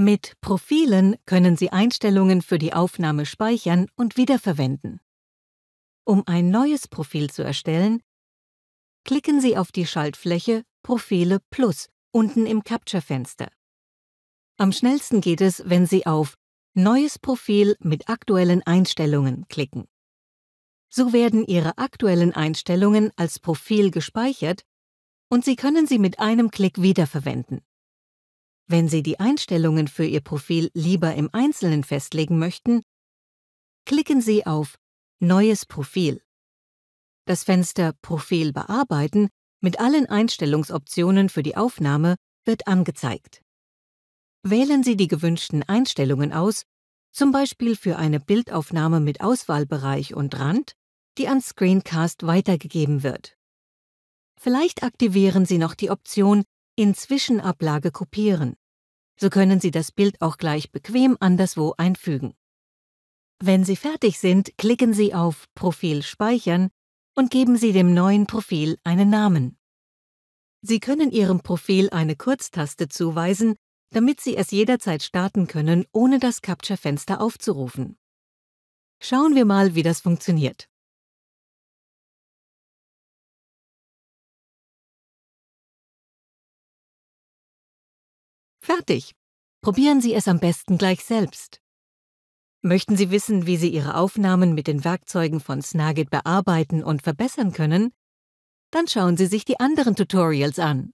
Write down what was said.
Mit Profilen können Sie Einstellungen für die Aufnahme speichern und wiederverwenden. Um ein neues Profil zu erstellen, klicken Sie auf die Schaltfläche Profile Plus unten im Capture-Fenster. Am schnellsten geht es, wenn Sie auf Neues Profil mit aktuellen Einstellungen klicken. So werden Ihre aktuellen Einstellungen als Profil gespeichert und Sie können sie mit einem Klick wiederverwenden. Wenn Sie die Einstellungen für Ihr Profil lieber im Einzelnen festlegen möchten, klicken Sie auf Neues Profil. Das Fenster Profil bearbeiten mit allen Einstellungsoptionen für die Aufnahme wird angezeigt. Wählen Sie die gewünschten Einstellungen aus, zum Beispiel für eine Bildaufnahme mit Auswahlbereich und Rand, die an Screencast weitergegeben wird. Vielleicht aktivieren Sie noch die Option Inzwischenablage kopieren. So können Sie das Bild auch gleich bequem anderswo einfügen. Wenn Sie fertig sind, klicken Sie auf Profil speichern und geben Sie dem neuen Profil einen Namen. Sie können Ihrem Profil eine Kurztaste zuweisen, damit Sie es jederzeit starten können, ohne das Capture-Fenster aufzurufen. Schauen wir mal, wie das funktioniert. Fertig. Probieren Sie es am besten gleich selbst. Möchten Sie wissen, wie Sie Ihre Aufnahmen mit den Werkzeugen von Snagit bearbeiten und verbessern können? Dann schauen Sie sich die anderen Tutorials an.